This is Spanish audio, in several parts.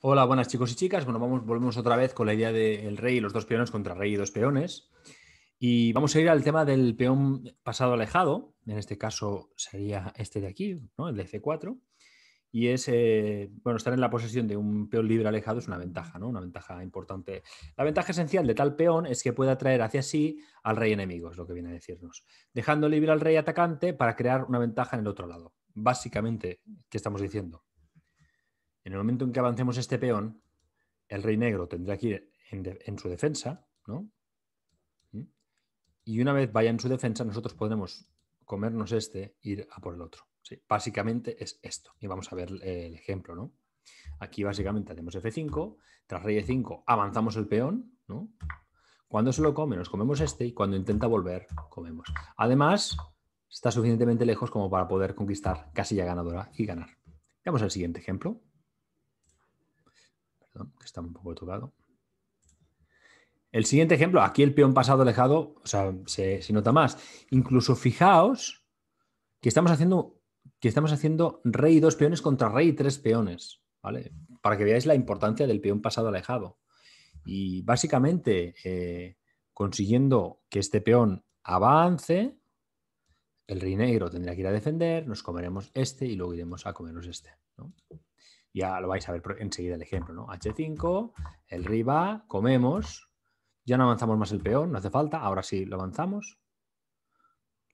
Hola, buenas chicos y chicas. Bueno, vamos, volvemos otra vez con la idea del rey y los dos peones contra rey y dos peones. Y vamos a ir al tema del peón pasado alejado. En este caso sería este de aquí, ¿no? el de C4. Y es, eh, bueno, estar en la posesión de un peón libre alejado es una ventaja, ¿no? Una ventaja importante. La ventaja esencial de tal peón es que puede atraer hacia sí al rey enemigo, es lo que viene a decirnos. Dejando libre al rey atacante para crear una ventaja en el otro lado. Básicamente, ¿qué estamos diciendo? En el momento en que avancemos este peón, el rey negro tendrá que ir en, su defensa, ¿no? ¿Mm? Y una vez vaya en su defensa, nosotros podremos comernos este, e ir a por el otro. básicamente es esto. Y vamos a ver eh, el ejemplo, ¿no? Aquí básicamente tenemos F5, tras rey E5 avanzamos el peón, ¿no? Cuando se lo come, nos comemos este y cuando intenta volver, comemos. Además, está suficientemente lejos como para poder conquistar casilla ganadora y ganar. Veamos el siguiente ejemplo que está un poco tocado. El siguiente ejemplo, aquí el peón pasado alejado, o sea, se, nota más. Incluso fijaos que estamos haciendo que estamos haciendo rey dos peones contra rey tres peones, ¿vale? Para que veáis la importancia del peón pasado alejado. Y básicamente eh, consiguiendo que este peón avance, el rey negro tendría que ir a defender, nos comeremos este y luego iremos a comernos este. ¿no? Ya lo vais a ver enseguida el ejemplo, ¿no? H5, el riba, comemos, ya no avanzamos más el peón, no hace falta, ahora sí lo avanzamos.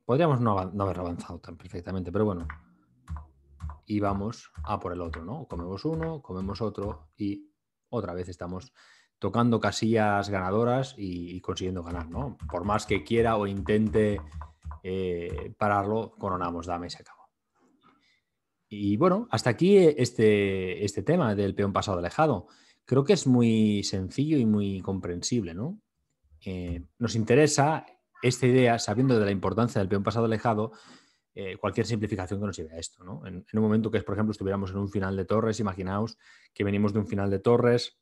Podríamos no, haberlo haber avanzado tan perfectamente, pero bueno. Y vamos a por el otro, ¿no? Comemos uno, comemos otro y otra vez estamos tocando casillas ganadoras y, consiguiendo ganar, ¿no? Por más que quiera o intente eh, pararlo, coronamos, dame y se acabó. Y bueno, hasta aquí eh, este, este tema del peón pasado alejado. Creo que es muy sencillo y muy comprensible, ¿no? Eh, nos interesa esta idea, sabiendo de la importancia del peón pasado alejado, eh, cualquier simplificación que nos lleve a esto. ¿no? En, un momento que, por ejemplo, estuviéramos en un final de torres, imaginaos que venimos de un final de torres,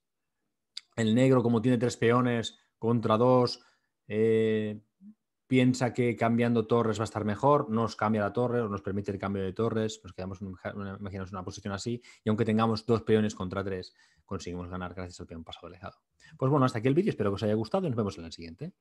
el negro como tiene tres peones contra dos, piensa que cambiando torres va a estar mejor, nos cambia la torre o nos permite el cambio de torres, nos quedamos en una, una posición así y aunque tengamos dos peones contra tres, conseguimos ganar gracias al peón pasado alejado. Pues bueno, hasta aquí el vídeo, espero que os haya gustado y nos vemos en el siguiente.